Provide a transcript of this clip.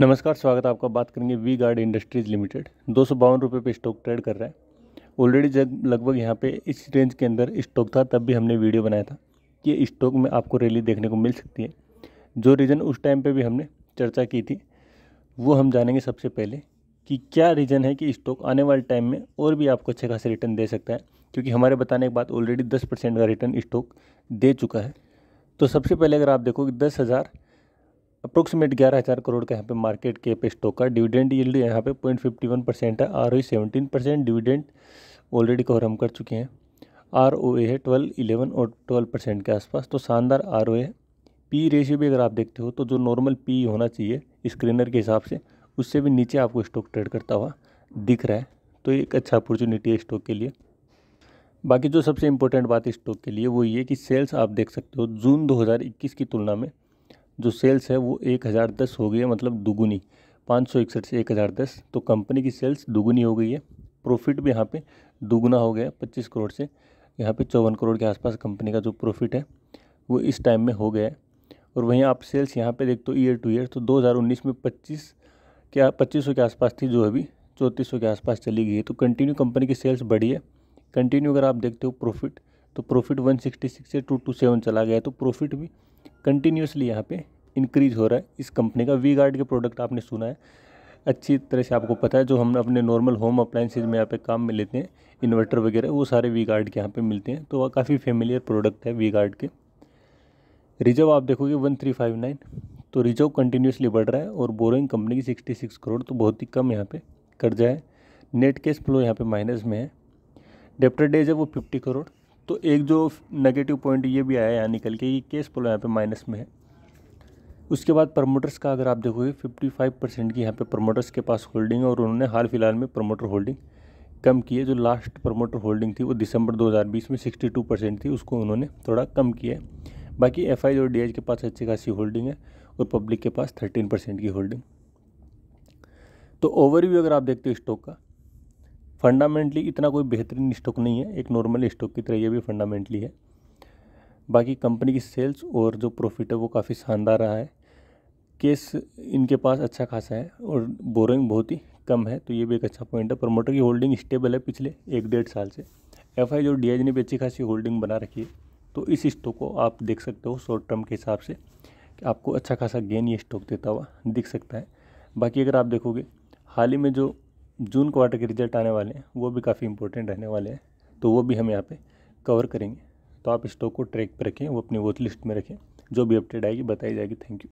नमस्कार स्वागत आपका बात करेंगे वी गार्ड इंडस्ट्रीज़ लिमिटेड दो सौ बावन रुपये पर स्टॉक ट्रेड कर रहा है ऑलरेडी जब लगभग यहाँ पे इस रेंज के अंदर स्टॉक था तब भी हमने वीडियो बनाया था कि स्टॉक में आपको रैली देखने को मिल सकती है जो रीज़न उस टाइम पे भी हमने चर्चा की थी वो हम जानेंगे सबसे पहले कि क्या रीज़न है कि स्टॉक आने वाले टाइम में और भी आपको अच्छे खासे रिटर्न दे सकता है क्योंकि हमारे बताने के बाद ऑलरेडी दस परसेंट का रिटर्न स्टॉक दे चुका है तो सबसे पहले अगर आप देखो कि दस हज़ार अप्रोक्सीमेट ग्यारह हज़ार करोड़ का यहाँ पे मार्केट पे स्टॉक का डिविडेंड यील्ड यहाँ पे पॉइंट फिफ्टी वन परसेंट है R O seventeen percent dividend already cover हम कर चुके हैं आर ओ ए है ट्वेल्व इलेवन और ट्वेल्व परसेंट के आसपास तो शानदार R O A P ratio भी अगर आप देखते हो तो जो नॉर्मल पी होना चाहिए स्क्रीनर के हिसाब से उससे भी नीचे आपको स्टॉक ट्रेड करता हुआ दिख रहा है तो एक अच्छा अपॉर्चुनिटी है स्टॉक के लिए बाकी जो सबसे इम्पोर्टेंट बात स्टॉक के लिए वो ये कि सेल्स आप देख सकते हो जून 2021 की तुलना में जो सेल्स है वो एक हज़ार दस हो गई है मतलब दुगुनी पाँच सौ इकसठ से एक हज़ार दस तो कंपनी की सेल्स दुगुनी हो गई है प्रॉफिट भी यहाँ पे दुगुना हो गया है पच्चीस करोड़ से यहाँ पे चौवन करोड़ के आसपास कंपनी का जो प्रॉफिट है वो इस टाइम में हो गया है और वहीं आप सेल्स यहाँ पे देखते हो ईयर टू ईयर तो दो में पच्चीस क्या पच्चीस के आसपास थी जो अभी चौंतीस के आसपास चली गई है तो कंटिन्यू कंपनी की सेल्स बढ़ी है कंटिन्यू अगर आप देखते हो प्रॉफिट तो प्रॉफिट 166 से टू टू सेवन चला गया है तो प्रॉफिट भी कंटिन्यूसली यहाँ पे इंक्रीज हो रहा है इस कंपनी का वी गार्ड के प्रोडक्ट आपने सुना है अच्छी तरह से आपको पता है जो हम अपने नॉर्मल होम अप्लाइंसेज में यहाँ पे काम में लेते हैं इन्वर्टर वगैरह वो सारे वी गार्ड के यहाँ पर मिलते हैं तो वह काफ़ी फेमिलियर प्रोडक्ट है वी गार्ड के रिजर्व आप देखोगे वन थ्री फाइव नाइन तो रिजर्व कंटिन्यूसली बढ़ रहा है और बोरोइंग कंपनी की सिक्सटी सिक्स करोड़ तो बहुत ही कम यहाँ पर कर्जा है नेट कैश फ्लो यहाँ पर माइनस में है डेप्टर डेज है वो फिफ्टी करोड़ तो एक जो नेगेटिव पॉइंट ये भी आया यहाँ निकल के कि केस पोलो यहाँ पे माइनस में है उसके बाद प्रमोटर्स का अगर आप देखोगे 55 परसेंट की यहाँ पे प्रमोटर्स के पास होल्डिंग है और उन्होंने हाल फिलहाल में प्रमोटर होल्डिंग कम की है जो लास्ट प्रमोटर होल्डिंग थी वो दिसंबर 2020 में 62 परसेंट थी उसको उन्होंने थोड़ा कम किया है बाकी एफ और डी के पास अच्छी खासी होल्डिंग है और पब्लिक के पास थर्टीन परसेंट की होल्डिंग तो ओवरव्यू अगर आप देखते हो स्टॉक का फंडामेंटली इतना कोई बेहतरीन स्टॉक नहीं है एक नॉर्मल स्टॉक की तरह ये भी फंडामेंटली है बाकी कंपनी की सेल्स और जो प्रॉफिट है वो काफ़ी शानदार रहा है केस इनके पास अच्छा खासा है और बोरिंग बहुत ही कम है तो ये भी एक अच्छा पॉइंट है प्रमोटर की होल्डिंग स्टेबल है पिछले एक डेढ़ साल से एफ आई जो डी ने भी अच्छी खासी होल्डिंग बना रखी है तो इस स्टॉक को आप देख सकते हो शॉर्ट टर्म के हिसाब से कि आपको अच्छा खासा गेन ये स्टॉक देता हुआ दिख सकता है बाकी अगर आप देखोगे हाल ही में जो जून क्वार्टर के रिजल्ट आने वाले हैं वो भी काफ़ी इंपॉर्टेंट रहने वाले हैं तो वो भी हम यहाँ पे कवर करेंगे तो आप स्टॉक को ट्रैक पर रखें वो अपनी वॉच लिस्ट में रखें जो भी अपडेट आएगी बताई जाएगी थैंक यू